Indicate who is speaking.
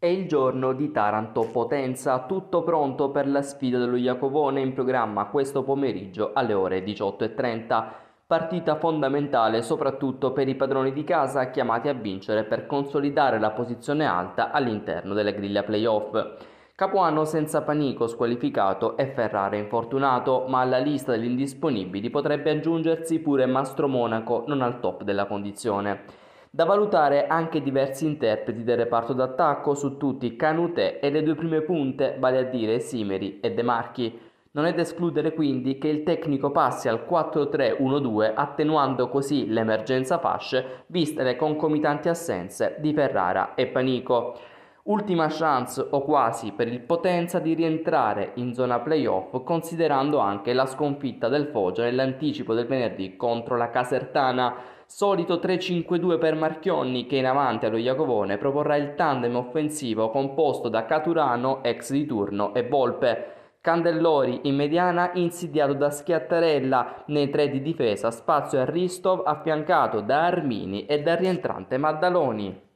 Speaker 1: È il giorno di Taranto Potenza, tutto pronto per la sfida dello Iacovone in programma questo pomeriggio alle ore 18.30. Partita fondamentale soprattutto per i padroni di casa chiamati a vincere per consolidare la posizione alta all'interno della griglia playoff. Capuano senza panico squalificato e Ferrara infortunato, ma alla lista degli indisponibili potrebbe aggiungersi pure Mastro Monaco non al top della condizione. Da valutare anche diversi interpreti del reparto d'attacco su tutti Canute e le due prime punte, vale a dire Simeri e De Marchi. Non è da escludere quindi che il tecnico passi al 4-3-1-2 attenuando così l'emergenza fasce viste le concomitanti assenze di Ferrara e Panico. Ultima chance o quasi per il Potenza di rientrare in zona playoff considerando anche la sconfitta del Foggia nell'anticipo del venerdì contro la Casertana. Solito 3-5-2 per Marchionni che in avanti allo Iacovone proporrà il tandem offensivo composto da Caturano, ex di turno, e Volpe. Candellori in mediana insidiato da Schiattarella nei tre di difesa, spazio a Ristov affiancato da Armini e dal rientrante Maddaloni.